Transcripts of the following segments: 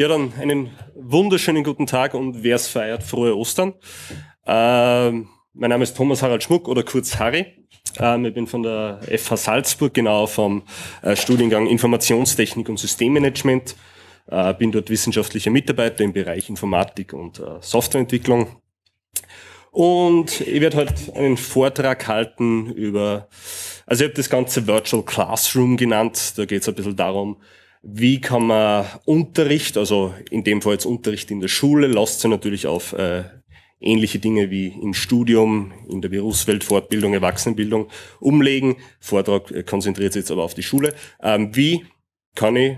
Ja, dann einen wunderschönen guten Tag und wer es feiert, frohe Ostern. Ähm, mein Name ist Thomas Harald Schmuck oder kurz Harry. Ähm, ich bin von der FH Salzburg, genau vom äh, Studiengang Informationstechnik und Systemmanagement. Äh, bin dort wissenschaftlicher Mitarbeiter im Bereich Informatik und äh, Softwareentwicklung. Und ich werde heute halt einen Vortrag halten über, also ich habe das Ganze Virtual Classroom genannt. Da geht es ein bisschen darum, wie kann man Unterricht, also in dem Fall jetzt Unterricht in der Schule, lasst sich natürlich auf äh, ähnliche Dinge wie im Studium, in der Berufswelt, Fortbildung, Erwachsenenbildung umlegen. Vortrag äh, konzentriert sich jetzt aber auf die Schule. Ähm, wie kann ich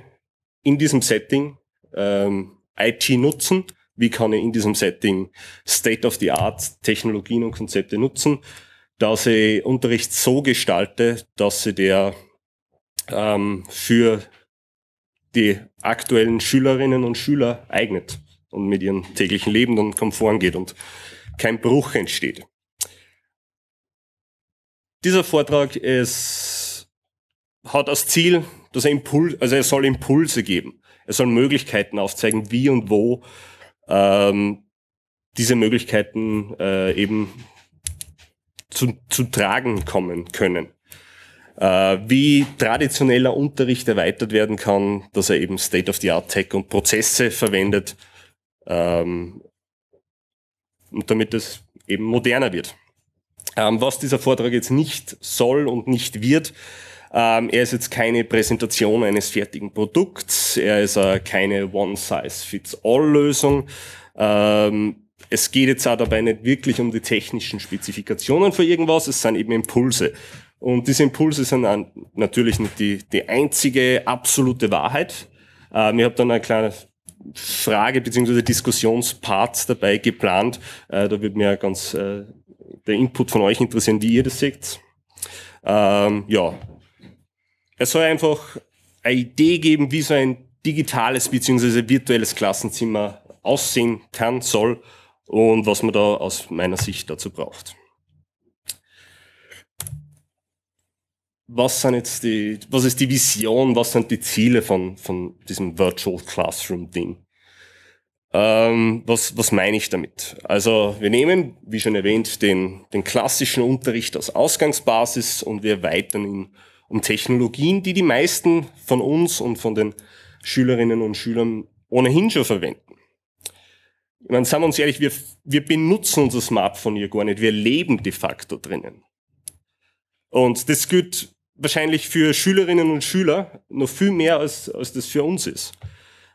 in diesem Setting ähm, IT nutzen? Wie kann ich in diesem Setting State-of-the-Art Technologien und Konzepte nutzen, dass ich Unterricht so gestalte, dass sie der ähm, für die aktuellen Schülerinnen und Schüler eignet und mit ihrem täglichen Leben dann konform geht und kein Bruch entsteht. Dieser Vortrag ist, hat als Ziel, dass er Impul also er soll Impulse geben. Er soll Möglichkeiten aufzeigen, wie und wo ähm, diese Möglichkeiten äh, eben zu, zu tragen kommen können. Äh, wie traditioneller Unterricht erweitert werden kann, dass er eben State-of-the-Art-Tech und Prozesse verwendet ähm, und damit es eben moderner wird. Ähm, was dieser Vortrag jetzt nicht soll und nicht wird, ähm, er ist jetzt keine Präsentation eines fertigen Produkts, er ist äh, keine One-Size-Fits-All-Lösung. Ähm, es geht jetzt auch dabei nicht wirklich um die technischen Spezifikationen für irgendwas, es sind eben Impulse. Und diese Impulse sind an, natürlich nicht die, die einzige absolute Wahrheit. Ähm, ich habe dann eine kleine Frage bzw. Diskussionspart dabei geplant. Äh, da wird mir ganz äh, der Input von euch interessieren, wie ihr das seht. Ähm, ja, es soll einfach eine Idee geben, wie so ein digitales bzw. virtuelles Klassenzimmer aussehen kann, soll und was man da aus meiner Sicht dazu braucht. was sind jetzt die, was ist die Vision, was sind die Ziele von, von diesem Virtual Classroom Ding? Ähm, was, was meine ich damit? Also wir nehmen, wie schon erwähnt, den, den klassischen Unterricht als Ausgangsbasis und wir erweitern ihn um Technologien, die die meisten von uns und von den Schülerinnen und Schülern ohnehin schon verwenden. Ich meine, sagen wir uns ehrlich, wir, wir benutzen unser Smartphone hier gar nicht, wir leben de facto drinnen. Und das gilt wahrscheinlich für Schülerinnen und Schüler noch viel mehr, als, als das für uns ist.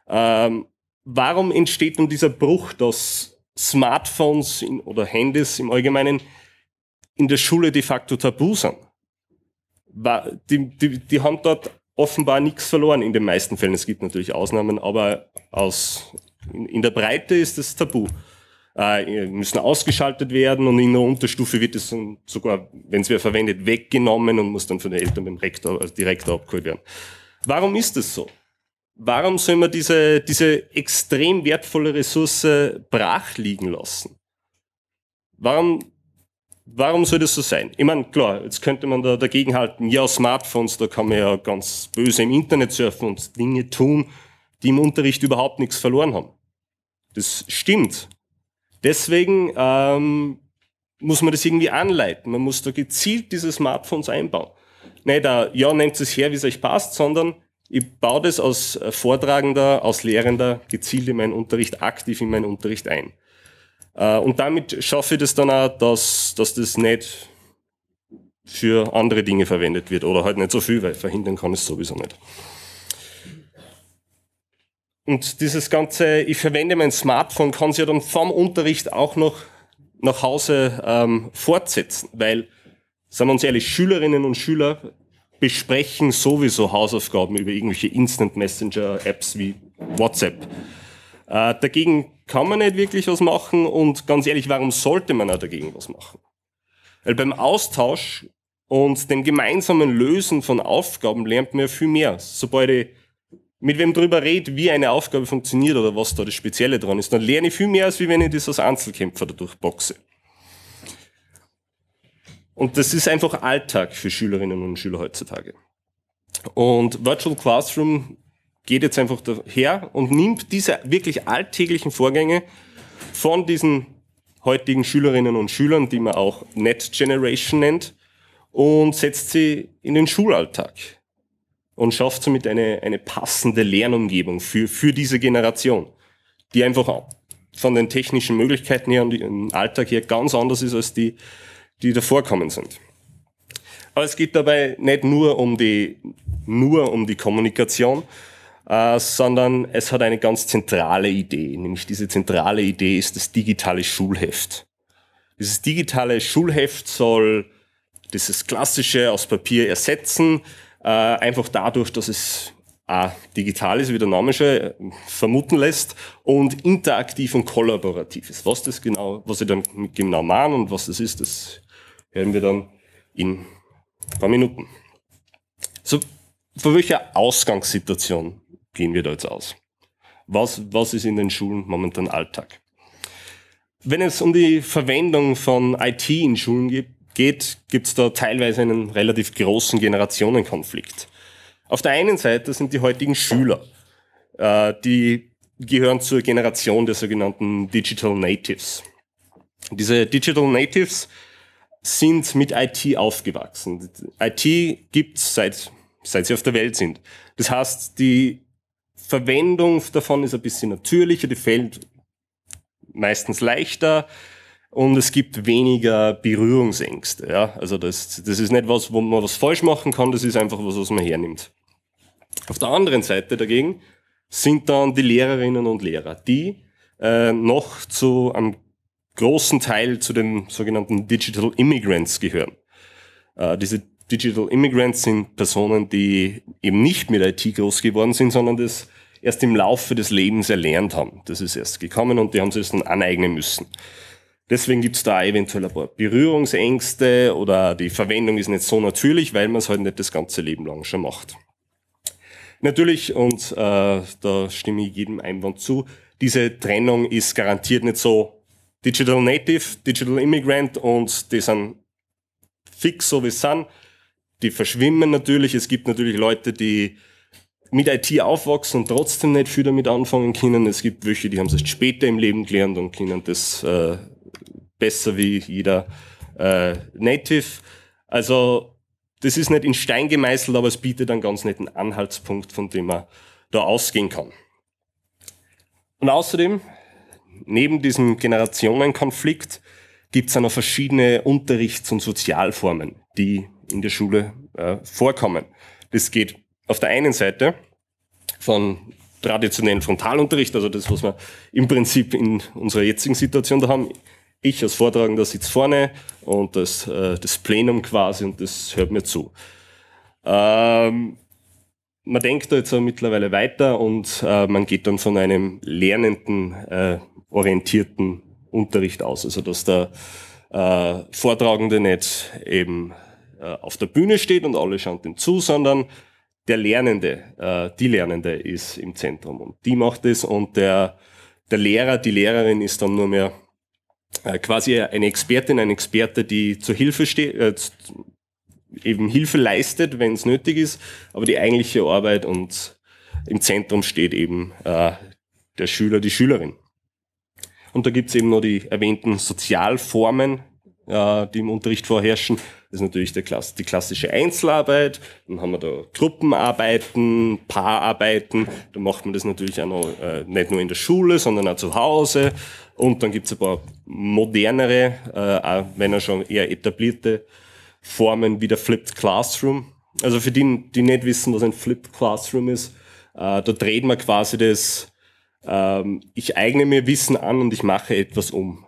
Ähm, warum entsteht nun dieser Bruch, dass Smartphones in, oder Handys im Allgemeinen in der Schule de facto tabu sind? die, die, die haben dort offenbar nichts verloren in den meisten Fällen. Es gibt natürlich Ausnahmen, aber aus, in, in der Breite ist es tabu äh, müssen ausgeschaltet werden und in der Unterstufe wird es sogar, wenn es wer verwendet, weggenommen und muss dann von den Eltern beim Rektor, also Direktor abgeholt werden. Warum ist das so? Warum soll man diese, diese extrem wertvolle Ressource brach liegen lassen? Warum Warum soll das so sein? Ich meine, klar, jetzt könnte man da dagegen halten, ja, Smartphones, da kann man ja ganz böse im Internet surfen und Dinge tun, die im Unterricht überhaupt nichts verloren haben. Das stimmt. Deswegen ähm, muss man das irgendwie anleiten. Man muss da gezielt diese Smartphones einbauen. Nicht da, äh, ja, nehmt es her, wie es euch passt, sondern ich baue das als äh, Vortragender, als Lehrender gezielt in meinen Unterricht, aktiv in meinen Unterricht ein. Äh, und damit schaffe ich das dann auch, dass, dass das nicht für andere Dinge verwendet wird oder halt nicht so viel, weil verhindern kann es sowieso nicht. Und dieses ganze, ich verwende mein Smartphone, kann sich ja dann vom Unterricht auch noch nach Hause ähm, fortsetzen, weil, sagen wir uns ehrlich, Schülerinnen und Schüler besprechen sowieso Hausaufgaben über irgendwelche Instant Messenger Apps wie WhatsApp. Äh, dagegen kann man nicht wirklich was machen und ganz ehrlich, warum sollte man auch dagegen was machen? Weil beim Austausch und dem gemeinsamen Lösen von Aufgaben lernt man ja viel mehr. Sobald ich mit wem drüber rede, wie eine Aufgabe funktioniert oder was da das Spezielle dran ist, dann lerne ich viel mehr, als wenn ich das als Einzelkämpfer dadurch boxe. Und das ist einfach Alltag für Schülerinnen und Schüler heutzutage. Und Virtual Classroom geht jetzt einfach daher und nimmt diese wirklich alltäglichen Vorgänge von diesen heutigen Schülerinnen und Schülern, die man auch Net Generation nennt, und setzt sie in den Schulalltag und schafft somit eine, eine passende Lernumgebung für, für diese Generation, die einfach von den technischen Möglichkeiten her und im Alltag her ganz anders ist als die, die davor kommen sind. Aber es geht dabei nicht nur um die, nur um die Kommunikation, äh, sondern es hat eine ganz zentrale Idee. Nämlich diese zentrale Idee ist das digitale Schulheft. Dieses digitale Schulheft soll dieses klassische aus Papier ersetzen, äh, einfach dadurch, dass es A, äh, digital ist, wie der Name schon äh, vermuten lässt, und interaktiv und kollaborativ ist. Was das genau, was sie dann genau machen und was das ist, das hören wir dann in ein paar Minuten. So, von welcher Ausgangssituation gehen wir da jetzt aus? Was, was ist in den Schulen momentan Alltag? Wenn es um die Verwendung von IT in Schulen geht, geht, gibt es da teilweise einen relativ großen Generationenkonflikt. Auf der einen Seite sind die heutigen Schüler, äh, die gehören zur Generation der sogenannten Digital Natives. Diese Digital Natives sind mit IT aufgewachsen. IT gibt's seit, seit sie auf der Welt sind. Das heißt, die Verwendung davon ist ein bisschen natürlicher, die fällt meistens leichter und es gibt weniger Berührungsängste. Ja? Also das, das ist nicht was, wo man was falsch machen kann, das ist einfach was, was man hernimmt. Auf der anderen Seite dagegen sind dann die Lehrerinnen und Lehrer, die äh, noch zu einem großen Teil zu den sogenannten Digital Immigrants gehören. Äh, diese Digital Immigrants sind Personen, die eben nicht mit IT groß geworden sind, sondern das erst im Laufe des Lebens erlernt haben. Das ist erst gekommen und die haben sich das dann aneignen müssen. Deswegen gibt's da eventuell ein paar Berührungsängste oder die Verwendung ist nicht so natürlich, weil man es halt nicht das ganze Leben lang schon macht. Natürlich, und äh, da stimme ich jedem Einwand zu, diese Trennung ist garantiert nicht so Digital Native, Digital Immigrant und die sind fix so wie sie sind. Die verschwimmen natürlich. Es gibt natürlich Leute, die mit IT aufwachsen und trotzdem nicht viel damit anfangen können. Es gibt welche, die haben es erst später im Leben gelernt und können das äh, besser wie jeder äh, Native. Also das ist nicht in Stein gemeißelt, aber es bietet einen ganz netten Anhaltspunkt, von dem man da ausgehen kann. Und außerdem, neben diesem Generationenkonflikt, gibt es auch noch verschiedene Unterrichts- und Sozialformen, die in der Schule äh, vorkommen. Das geht auf der einen Seite von traditionellen Frontalunterricht, also das, was wir im Prinzip in unserer jetzigen Situation da haben, ich als Vortragender sitze vorne und das, äh, das Plenum quasi und das hört mir zu. Ähm, man denkt da jetzt auch mittlerweile weiter und äh, man geht dann von einem lernenden, äh, orientierten Unterricht aus. Also dass der äh, Vortragende nicht eben äh, auf der Bühne steht und alle schauen dem zu, sondern der Lernende, äh, die Lernende ist im Zentrum und die macht es und der, der Lehrer, die Lehrerin ist dann nur mehr äh, quasi eine Expertin, ein Experte, die zur Hilfe steht, äh, eben Hilfe leistet, wenn es nötig ist, aber die eigentliche Arbeit und im Zentrum steht eben äh, der Schüler, die Schülerin. Und da gibt's eben noch die erwähnten Sozialformen, äh, die im Unterricht vorherrschen, ist natürlich Klasse, die klassische Einzelarbeit. Dann haben wir da Gruppenarbeiten, Paararbeiten. Da macht man das natürlich auch noch, äh, nicht nur in der Schule, sondern auch zu Hause. Und dann gibt's ein paar modernere, äh, auch wenn er schon eher etablierte Formen wie der Flipped Classroom. Also für die, die nicht wissen, was ein Flipped Classroom ist, äh, da dreht man quasi das, ähm, ich eigne mir Wissen an und ich mache etwas um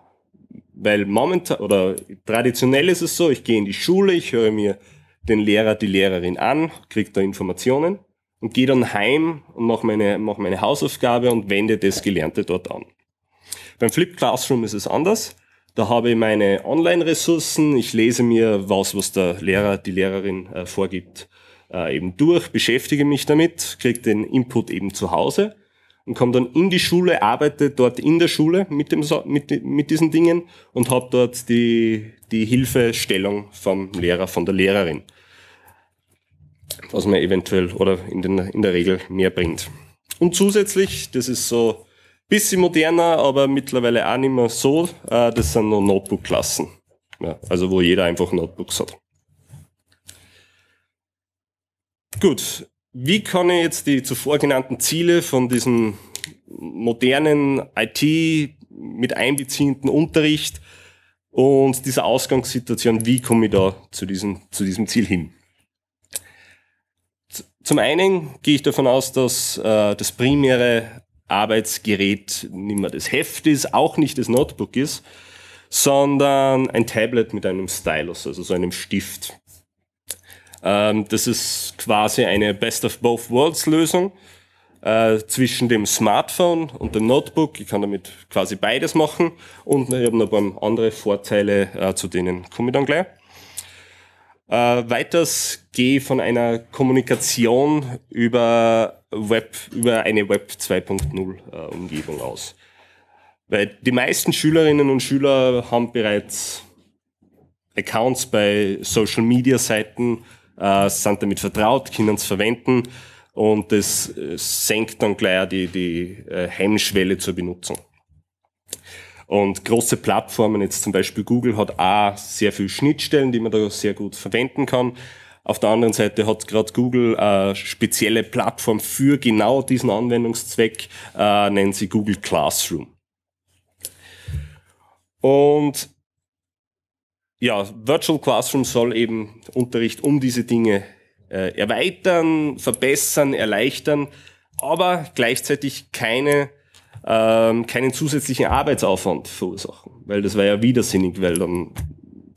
weil momentan oder traditionell ist es so, ich gehe in die Schule, ich höre mir den Lehrer, die Lehrerin an, kriege da Informationen und gehe dann heim und mache meine, mach meine Hausaufgabe und wende das Gelernte dort an. Beim Flip Classroom ist es anders. Da habe ich meine Online-Ressourcen, ich lese mir was, was der Lehrer, die Lehrerin äh, vorgibt, äh, eben durch, beschäftige mich damit, kriege den Input eben zu Hause und komme dann in die Schule, arbeite dort in der Schule mit, dem, mit, mit diesen Dingen und habe dort die, die Hilfestellung vom Lehrer, von der Lehrerin, was mir eventuell oder in, den, in der Regel mehr bringt. Und zusätzlich, das ist so ein bisschen moderner, aber mittlerweile auch nicht mehr so, äh, das sind nur Notebook-Klassen. Ja, also wo jeder einfach Notebooks hat. Gut, wie kann ich jetzt die zuvor genannten Ziele von diesem modernen IT mit einbeziehenden Unterricht und dieser Ausgangssituation, wie komme ich da zu diesem, zu diesem Ziel hin? Zum einen gehe ich davon aus, dass äh, das primäre Arbeitsgerät nicht mehr das Heft ist, auch nicht das Notebook ist, sondern ein Tablet mit einem Stylus, also so einem Stift. Ähm, das ist quasi eine Best of Both Worlds Lösung äh, zwischen dem Smartphone und dem Notebook. Ich kann damit quasi beides machen und ich habe noch ein paar andere Vorteile, äh, zu denen komme ich dann gleich. Äh, weiters gehe ich von einer Kommunikation über Web, über eine Web 2.0 äh, Umgebung aus. Weil die meisten Schülerinnen und Schüler haben bereits Accounts bei Social Media Seiten, äh, sind damit vertraut, können es verwenden und das äh, senkt dann gleich die, die äh, Hemmschwelle zur Benutzung. Und große Plattformen, jetzt zum Beispiel Google, hat auch sehr viele Schnittstellen, die man da sehr gut verwenden kann. Auf der anderen Seite hat gerade Google eine spezielle Plattform für genau diesen Anwendungszweck, äh, nennen sie Google Classroom. Und ja, Virtual Classroom soll eben Unterricht um diese Dinge äh, erweitern, verbessern, erleichtern, aber gleichzeitig keine, ähm, keinen zusätzlichen Arbeitsaufwand verursachen, weil das wäre ja widersinnig, weil dann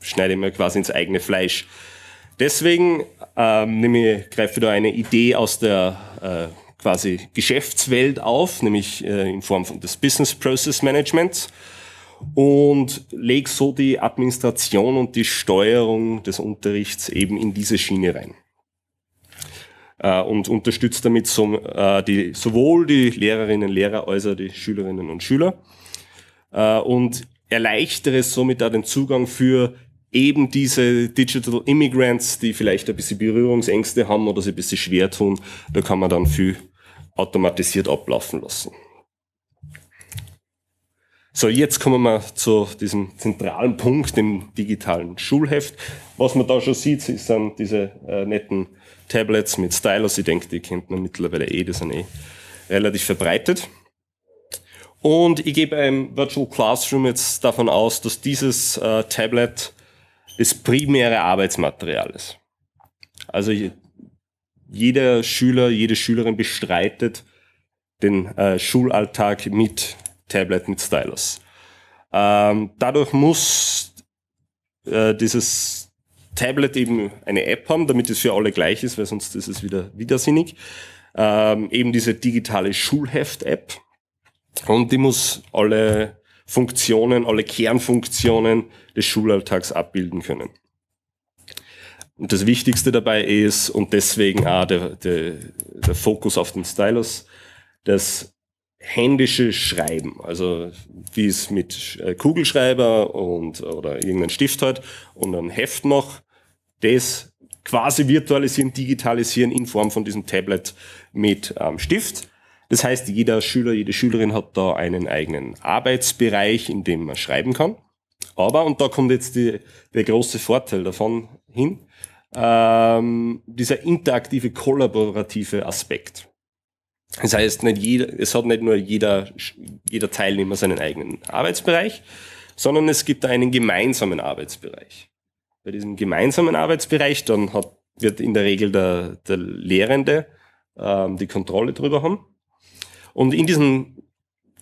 schneide ich mir quasi ins eigene Fleisch. Deswegen ähm, nehme ich, greife da eine Idee aus der äh, quasi Geschäftswelt auf, nämlich äh, in Form von des Business Process Managements und leg so die Administration und die Steuerung des Unterrichts eben in diese Schiene rein. Äh, und unterstütze damit so, äh, die, sowohl die Lehrerinnen und Lehrer als auch die Schülerinnen und Schüler äh, und erleichtere somit auch den Zugang für eben diese Digital Immigrants, die vielleicht ein bisschen Berührungsängste haben oder sich ein bisschen schwer tun, da kann man dann viel automatisiert ablaufen lassen. So, jetzt kommen wir zu diesem zentralen Punkt im digitalen Schulheft. Was man da schon sieht, sind diese äh, netten Tablets mit Stylus. Ich denke, die kennt man mittlerweile eh, die sind eh relativ verbreitet. Und ich gebe im Virtual Classroom jetzt davon aus, dass dieses äh, Tablet das primäre Arbeitsmaterial ist. Also jeder Schüler, jede Schülerin bestreitet den äh, Schulalltag mit Tablet mit Stylus. Ähm, dadurch muss äh, dieses Tablet eben eine App haben, damit es für alle gleich ist, weil sonst ist es wieder widersinnig. Ähm, eben diese digitale Schulheft-App. Und die muss alle Funktionen, alle Kernfunktionen des Schulalltags abbilden können. Und das Wichtigste dabei ist, und deswegen auch der, der, der Fokus auf den Stylus, dass händische Schreiben, also wie es mit äh, Kugelschreiber und oder irgendein Stift hat und ein Heft noch, das quasi virtualisieren, digitalisieren in Form von diesem Tablet mit ähm, Stift. Das heißt, jeder Schüler, jede Schülerin hat da einen eigenen Arbeitsbereich, in dem man schreiben kann. Aber, und da kommt jetzt die, der große Vorteil davon hin, ähm, dieser interaktive, kollaborative Aspekt. Das heißt, nicht jeder, es hat nicht nur jeder, jeder Teilnehmer seinen eigenen Arbeitsbereich, sondern es gibt einen gemeinsamen Arbeitsbereich. Bei diesem gemeinsamen Arbeitsbereich, dann hat, wird in der Regel der, der Lehrende ähm, die Kontrolle drüber haben. Und in diesem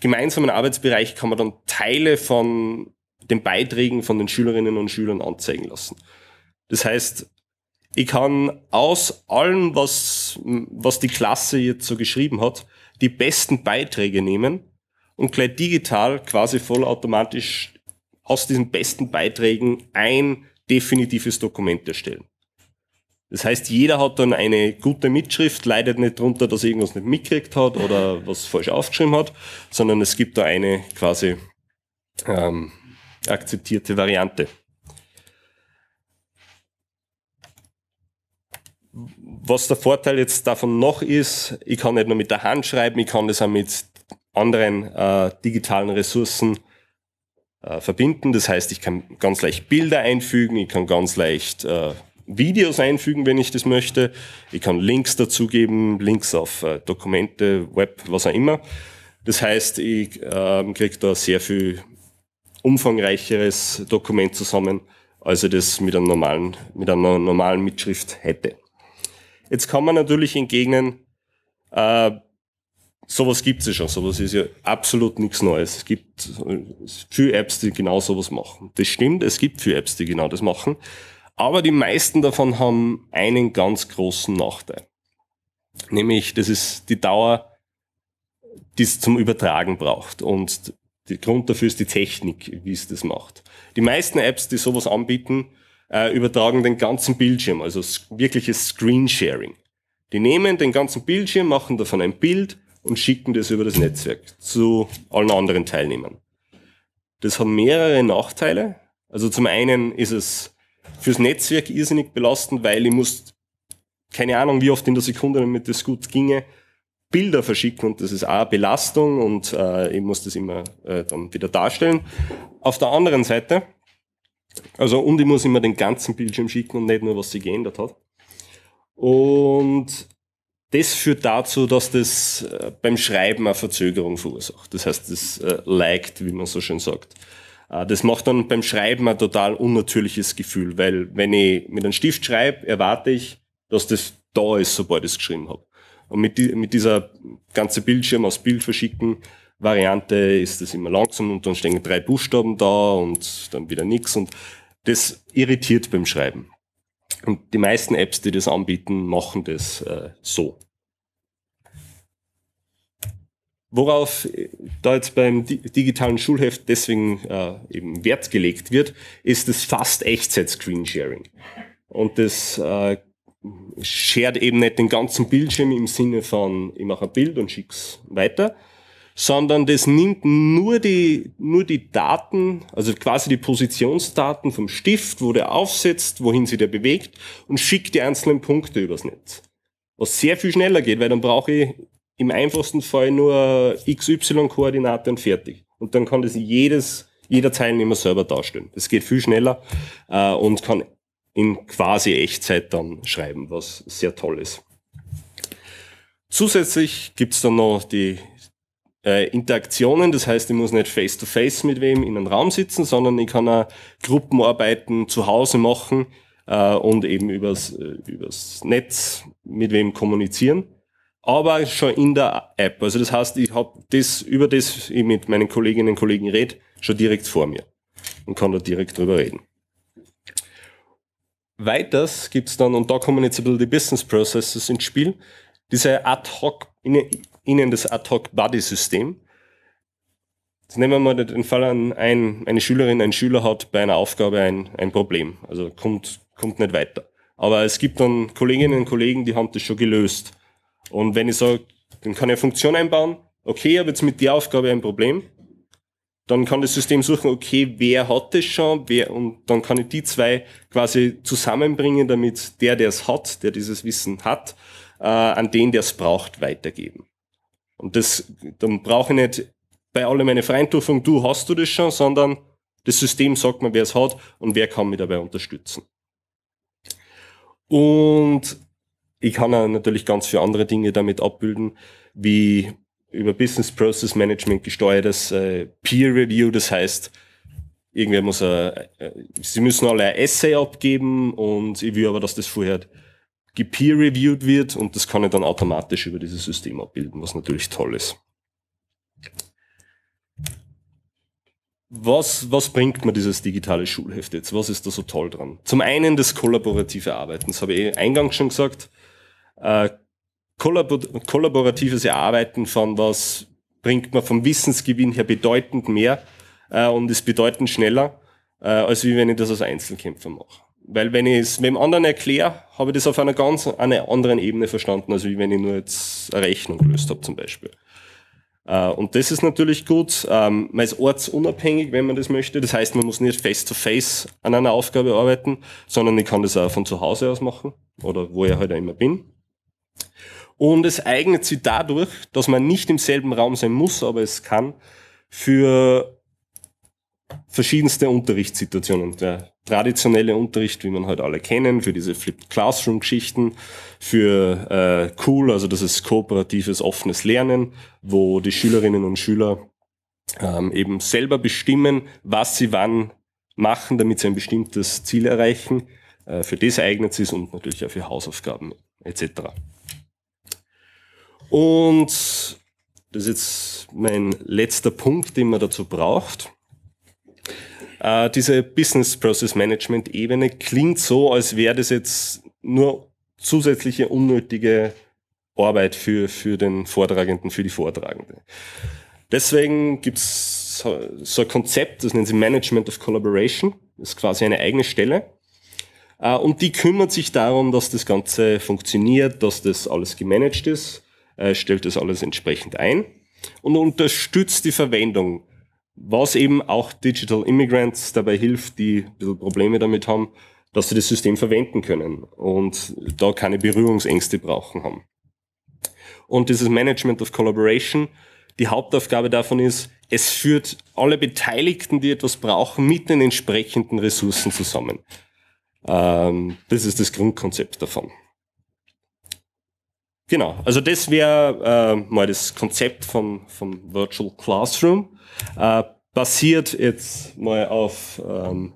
gemeinsamen Arbeitsbereich kann man dann Teile von den Beiträgen von den Schülerinnen und Schülern anzeigen lassen. Das heißt, ich kann aus allem, was, was die Klasse jetzt so geschrieben hat, die besten Beiträge nehmen und gleich digital quasi vollautomatisch aus diesen besten Beiträgen ein definitives Dokument erstellen. Das heißt, jeder hat dann eine gute Mitschrift, leidet nicht drunter, dass er irgendwas nicht mitgekriegt hat oder was falsch aufgeschrieben hat, sondern es gibt da eine quasi ähm, akzeptierte Variante. was der Vorteil jetzt davon noch ist, ich kann nicht nur mit der Hand schreiben, ich kann das auch mit anderen äh, digitalen Ressourcen äh, verbinden. Das heißt, ich kann ganz leicht Bilder einfügen, ich kann ganz leicht äh, Videos einfügen, wenn ich das möchte. Ich kann Links dazugeben, Links auf äh, Dokumente, Web, was auch immer. Das heißt, ich äh, kriege da sehr viel umfangreicheres Dokument zusammen, als ich das mit, einem normalen, mit einer normalen Mitschrift hätte. Jetzt kann man natürlich entgegnen, äh, sowas gibt es ja schon, sowas ist ja absolut nichts Neues. Es gibt viele Apps, die genau sowas machen. Das stimmt, es gibt viele Apps, die genau das machen. Aber die meisten davon haben einen ganz großen Nachteil. Nämlich, das ist die Dauer, die es zum Übertragen braucht. Und der Grund dafür ist die Technik, wie es das macht. Die meisten Apps, die sowas anbieten, äh, übertragen den ganzen Bildschirm, also wirkliches Screensharing. Die nehmen den ganzen Bildschirm, machen davon ein Bild und schicken das über das Netzwerk zu allen anderen Teilnehmern. Das hat mehrere Nachteile. Also zum einen ist es fürs Netzwerk irrsinnig belastend, weil ich muss, keine Ahnung, wie oft in der Sekunde, damit das gut ginge, Bilder verschicken und das ist auch Belastung und äh, ich muss das immer äh, dann wieder darstellen. Auf der anderen Seite also, und ich muss immer den ganzen Bildschirm schicken und nicht nur, was sie geändert hat. Und das führt dazu, dass das äh, beim Schreiben eine Verzögerung verursacht. Das heißt, das äh, liked, wie man so schön sagt. Äh, das macht dann beim Schreiben ein total unnatürliches Gefühl, weil wenn ich mit einem Stift schreibe, erwarte ich, dass das da ist, sobald ich es geschrieben habe. Und mit, die, mit dieser ganze Bildschirm aus Bild verschicken Variante ist es immer langsam und dann stehen drei Buchstaben da und dann wieder nichts und das irritiert beim Schreiben. Und die meisten Apps, die das anbieten, machen das äh, so. Worauf äh, da jetzt beim digitalen Schulheft deswegen äh, eben Wert gelegt wird, ist das fast Echtzeit-Screensharing. Und das äh, shared eben nicht den ganzen Bildschirm im Sinne von, ich mache ein Bild und schick's weiter, sondern das nimmt nur die, nur die Daten, also quasi die Positionsdaten vom Stift, wo der aufsetzt, wohin sich der bewegt und schickt die einzelnen Punkte übers Netz. Was sehr viel schneller geht, weil dann brauche ich im einfachsten Fall nur XY-Koordinate und fertig. Und dann kann das jedes, jeder Teilnehmer selber darstellen. Das geht viel schneller äh, und kann in quasi Echtzeit dann schreiben, was sehr toll ist. Zusätzlich gibt es dann noch die äh, Interaktionen, das heißt, ich muss nicht face-to-face -face mit wem in einem Raum sitzen, sondern ich kann auch Gruppenarbeiten zu Hause machen äh, und eben übers, äh, übers Netz mit wem kommunizieren, aber schon in der App. Also das heißt, ich habe das, über das ich mit meinen Kolleginnen und Kollegen rede, schon direkt vor mir und kann da direkt drüber reden. Weiters gibt's dann, und da kommen jetzt ein bisschen die Business Processes ins Spiel, diese Ad-Hoc ihnen das Ad-Hoc-Buddy-System. Jetzt nehmen wir mal den Fall an, ein, eine Schülerin, ein Schüler hat bei einer Aufgabe ein, ein Problem, also kommt, kommt nicht weiter. Aber es gibt dann Kolleginnen und Kollegen, die haben das schon gelöst. Und wenn ich sage, dann kann ich eine Funktion einbauen, okay, ich habe jetzt mit der Aufgabe ein Problem, dann kann das System suchen, okay, wer hat das schon, wer, und dann kann ich die zwei quasi zusammenbringen, damit der, der es hat, der dieses Wissen hat, äh, an den, der es braucht, weitergeben. Und das, dann brauche ich nicht bei alle meine Freintufung, du hast du das schon, sondern das System sagt mir, wer es hat und wer kann mich dabei unterstützen. Und ich kann auch natürlich ganz viele andere Dinge damit abbilden, wie über Business Process Management gesteuertes äh, Peer Review, das heißt, irgendwer muss ein, äh, äh, sie müssen alle ein Essay abgeben und ich will aber, dass das vorher gepeer-reviewed wird und das kann ich dann automatisch über dieses System abbilden, was natürlich toll ist. Was, was bringt mir dieses digitale Schulheft jetzt? Was ist da so toll dran? Zum einen das kollaborative Arbeiten. Das habe ich eh eingangs schon gesagt. Äh, kollabor kollaboratives Erarbeiten von was bringt mir vom Wissensgewinn her bedeutend mehr äh, und ist bedeutend schneller, äh, als wie wenn ich das als Einzelkämpfer mache. Weil wenn ich es mit dem anderen erkläre, habe ich das auf einer ganz einer anderen Ebene verstanden, als wenn ich nur jetzt eine Rechnung gelöst habe zum Beispiel. Äh, und das ist natürlich gut. Ähm, man ist ortsunabhängig, wenn man das möchte. Das heißt, man muss nicht face-to-face -face an einer Aufgabe arbeiten, sondern ich kann das auch von zu Hause aus machen oder wo ich halt auch immer bin. Und es eignet sich dadurch, dass man nicht im selben Raum sein muss, aber es kann, für verschiedenste Unterrichtssituationen. Der traditionelle Unterricht, wie man halt alle kennen, für diese Flipped Classroom-Geschichten, für äh, Cool, also das ist kooperatives, offenes Lernen, wo die Schülerinnen und Schüler ähm, eben selber bestimmen, was sie wann machen, damit sie ein bestimmtes Ziel erreichen. Äh, für das eignet sich und natürlich auch für Hausaufgaben etc. Und das ist jetzt mein letzter Punkt, den man dazu braucht. Äh, diese Business Process Management Ebene klingt so, als wäre das jetzt nur zusätzliche unnötige Arbeit für, für den Vortragenden, für die Vortragende. Deswegen gibt's so ein Konzept, das nennen sie Management of Collaboration, das ist quasi eine eigene Stelle. Äh, und die kümmert sich darum, dass das Ganze funktioniert, dass das alles gemanagt ist, äh, stellt das alles entsprechend ein und unterstützt die Verwendung was eben auch Digital Immigrants dabei hilft, die ein bisschen Probleme damit haben, dass sie das System verwenden können und da keine Berührungsängste brauchen haben. Und dieses Management of Collaboration, die Hauptaufgabe davon ist, es führt alle Beteiligten, die etwas brauchen, mit den entsprechenden Ressourcen zusammen. Ähm, das ist das Grundkonzept davon. Genau, also das wäre äh, mal das Konzept vom, vom Virtual Classroom. Äh, basiert jetzt mal auf ähm,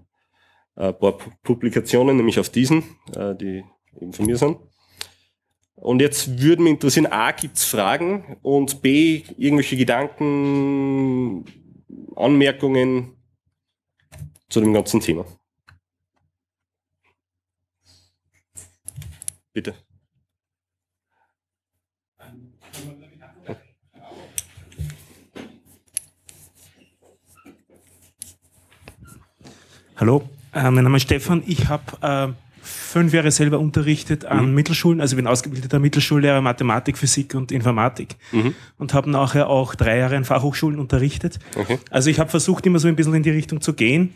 ein äh, paar Publikationen, nämlich auf diesen, äh, die eben von mir sind. Und jetzt würde mich interessieren, A, gibt es Fragen und B, irgendwelche Gedanken, Anmerkungen zu dem ganzen Thema. Bitte. Hallo, äh, mein Name ist Stefan. Ich habe äh, fünf Jahre selber unterrichtet an mhm. Mittelschulen, also bin ausgebildeter Mittelschullehrer Mathematik, Physik und Informatik mhm. und habe nachher auch drei Jahre an Fachhochschulen unterrichtet. Okay. Also ich habe versucht, immer so ein bisschen in die Richtung zu gehen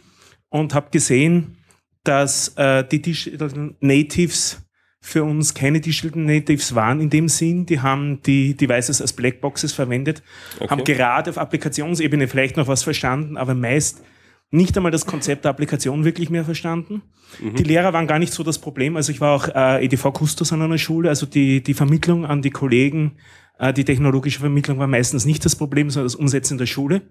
und habe gesehen, dass äh, die Digital Natives für uns keine Digital Natives waren in dem Sinn. Die haben die Devices als Blackboxes verwendet, okay. haben gerade auf Applikationsebene vielleicht noch was verstanden, aber meist nicht einmal das Konzept der Applikation wirklich mehr verstanden. Mhm. Die Lehrer waren gar nicht so das Problem. Also ich war auch äh, EDV Kustos an einer Schule, also die, die Vermittlung an die Kollegen, äh, die technologische Vermittlung war meistens nicht das Problem, sondern das Umsetzen der Schule.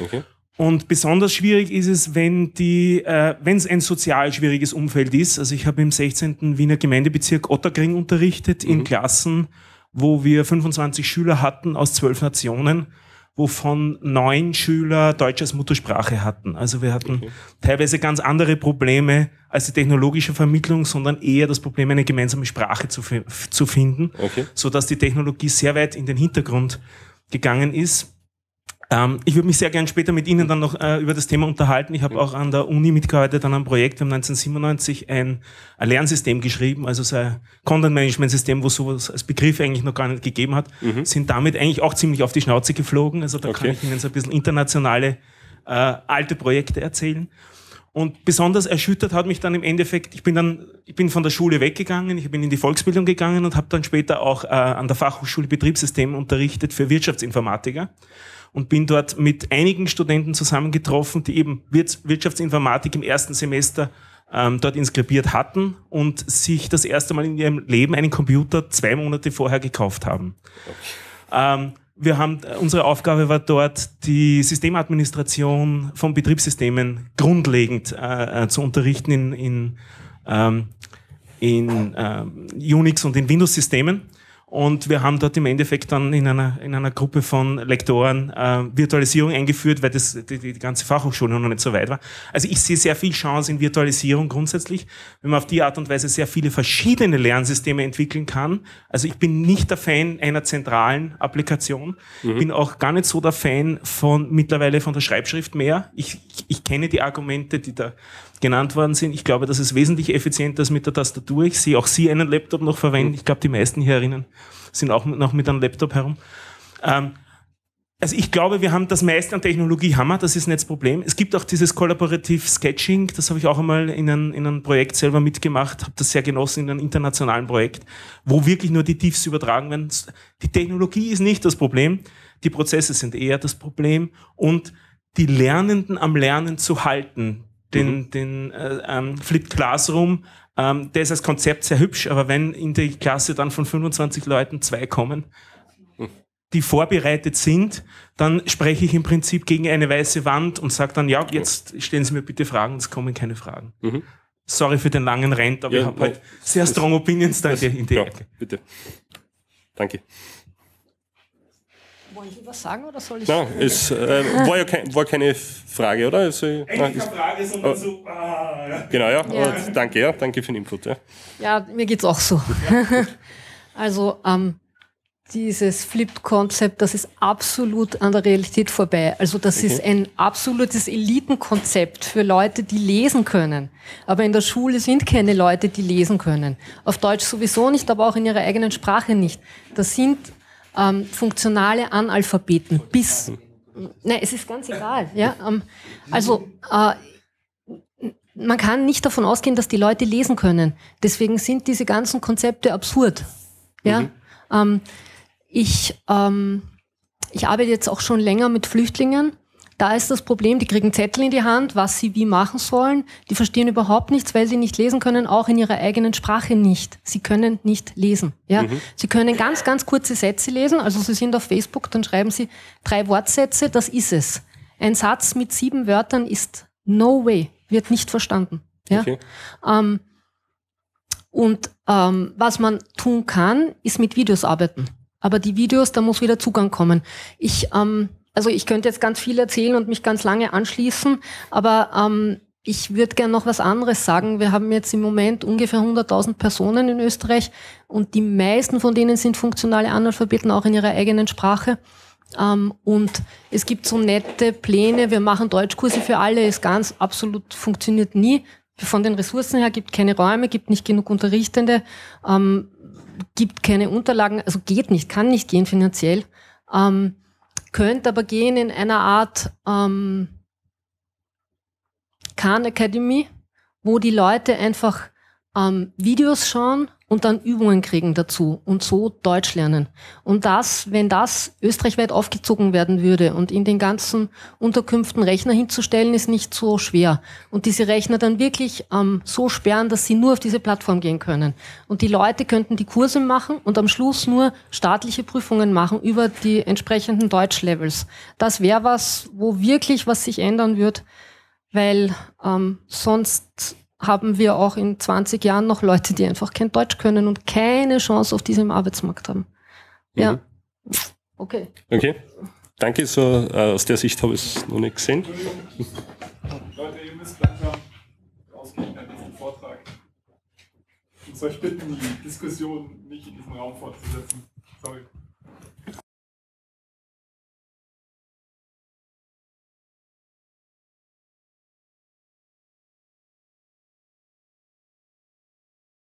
Okay. Und besonders schwierig ist es, wenn die, äh, wenn es ein sozial schwieriges Umfeld ist. Also ich habe im 16. Wiener Gemeindebezirk Ottergring unterrichtet mhm. in Klassen, wo wir 25 Schüler hatten aus zwölf Nationen wovon neun Schüler Deutsch als Muttersprache hatten. Also wir hatten okay. teilweise ganz andere Probleme als die technologische Vermittlung, sondern eher das Problem, eine gemeinsame Sprache zu, zu finden, okay. sodass die Technologie sehr weit in den Hintergrund gegangen ist. Ähm, ich würde mich sehr gern später mit Ihnen dann noch äh, über das Thema unterhalten. Ich habe auch an der Uni mitgearbeitet an einem Projekt. Wir haben 1997 ein, ein Lernsystem geschrieben, also so ein Content-Management-System, wo sowas als Begriff eigentlich noch gar nicht gegeben hat. Mhm. Sind damit eigentlich auch ziemlich auf die Schnauze geflogen. Also da okay. kann ich Ihnen so ein bisschen internationale äh, alte Projekte erzählen. Und besonders erschüttert hat mich dann im Endeffekt, ich bin dann, ich bin von der Schule weggegangen, ich bin in die Volksbildung gegangen und habe dann später auch äh, an der Fachhochschule Betriebssystem unterrichtet für Wirtschaftsinformatiker und bin dort mit einigen Studenten zusammengetroffen, die eben Wirtschaftsinformatik im ersten Semester ähm, dort inskribiert hatten und sich das erste Mal in ihrem Leben einen Computer zwei Monate vorher gekauft haben. Okay. Ähm, wir haben, äh, unsere Aufgabe war dort, die Systemadministration von Betriebssystemen grundlegend äh, äh zu unterrichten in, in, ähm, in äh, Unix- und in Windows-Systemen. Und wir haben dort im Endeffekt dann in einer, in einer Gruppe von Lektoren äh, Virtualisierung eingeführt, weil das, die, die ganze Fachhochschule noch nicht so weit war. Also ich sehe sehr viel Chance in Virtualisierung grundsätzlich, wenn man auf die Art und Weise sehr viele verschiedene Lernsysteme entwickeln kann. Also ich bin nicht der Fan einer zentralen Applikation, mhm. bin auch gar nicht so der Fan von mittlerweile von der Schreibschrift mehr. Ich, ich, ich kenne die Argumente, die der genannt worden sind. Ich glaube, das ist wesentlich effizienter als mit der Tastatur. Ich sehe auch Sie einen Laptop noch verwenden. Ich glaube, die meisten hierinnen sind auch noch mit einem Laptop herum. Ähm, also ich glaube, wir haben das meiste an Technologie Hammer, das ist nicht das Problem. Es gibt auch dieses Collaborative Sketching, das habe ich auch einmal in einem, in einem Projekt selber mitgemacht, habe das sehr genossen in einem internationalen Projekt, wo wirklich nur die Tiefs übertragen werden. Die Technologie ist nicht das Problem, die Prozesse sind eher das Problem und die Lernenden am Lernen zu halten, den, mhm. den äh, ähm, Flip Classroom. Ähm, der ist als Konzept sehr hübsch, aber wenn in die Klasse dann von 25 Leuten zwei kommen, hm. die vorbereitet sind, dann spreche ich im Prinzip gegen eine weiße Wand und sage dann, ja, jetzt stellen Sie mir bitte Fragen, es kommen keine Fragen. Mhm. Sorry für den langen Rent, aber ja, ich habe halt sehr strong Opinions da in der, in der ja, Ecke. Bitte. Danke ich was sagen oder soll ich? Nein, es äh, war ja kein, war keine Frage, oder? Also, Eigentlich keine Frage, sondern oh, so. Ah. Genau, ja. ja. Oh, danke, ja. Danke für den Input. Ja, ja mir es auch so. Ja, also, ähm, dieses Flip-Konzept, das ist absolut an der Realität vorbei. Also das okay. ist ein absolutes Elitenkonzept für Leute, die lesen können. Aber in der Schule sind keine Leute, die lesen können. Auf Deutsch sowieso nicht, aber auch in ihrer eigenen Sprache nicht. Das sind ähm, funktionale Analphabeten bis. Nein, es ist ganz egal. Ja? Ähm, also äh, man kann nicht davon ausgehen, dass die Leute lesen können. Deswegen sind diese ganzen Konzepte absurd. Ja? Mhm. Ähm, ich, ähm, ich arbeite jetzt auch schon länger mit Flüchtlingen da ist das Problem, die kriegen Zettel in die Hand, was sie wie machen sollen. Die verstehen überhaupt nichts, weil sie nicht lesen können, auch in ihrer eigenen Sprache nicht. Sie können nicht lesen. Ja? Mhm. Sie können ganz, ganz kurze Sätze lesen. Also sie sind auf Facebook, dann schreiben sie drei Wortsätze, das ist es. Ein Satz mit sieben Wörtern ist no way, wird nicht verstanden. Ja? Okay. Ähm, und ähm, was man tun kann, ist mit Videos arbeiten. Aber die Videos, da muss wieder Zugang kommen. Ich ähm, also ich könnte jetzt ganz viel erzählen und mich ganz lange anschließen, aber ähm, ich würde gerne noch was anderes sagen. Wir haben jetzt im Moment ungefähr 100.000 Personen in Österreich und die meisten von denen sind funktionale Analphabeten, auch in ihrer eigenen Sprache. Ähm, und es gibt so nette Pläne, wir machen Deutschkurse für alle, ist ganz absolut, funktioniert nie. Von den Ressourcen her gibt keine Räume, gibt nicht genug Unterrichtende, ähm, gibt keine Unterlagen, also geht nicht, kann nicht gehen finanziell. Ähm, könnte aber gehen in einer Art ähm, Khan Academy, wo die Leute einfach ähm, Videos schauen und dann Übungen kriegen dazu und so Deutsch lernen. Und das, wenn das österreichweit aufgezogen werden würde und in den ganzen Unterkünften Rechner hinzustellen, ist nicht so schwer. Und diese Rechner dann wirklich ähm, so sperren, dass sie nur auf diese Plattform gehen können. Und die Leute könnten die Kurse machen und am Schluss nur staatliche Prüfungen machen über die entsprechenden Deutschlevels. Das wäre was, wo wirklich was sich ändern wird, weil ähm, sonst haben wir auch in 20 Jahren noch Leute, die einfach kein Deutsch können und keine Chance auf diesem Arbeitsmarkt haben. Mhm. Ja. Okay. Okay. Danke, so äh, aus der Sicht habe ich es noch nicht gesehen. Leute, ihr müsst gleich mal rausgehen an diesem Vortrag. Ich soll euch bitten, die Diskussion nicht in diesem Raum fortzusetzen. Sorry.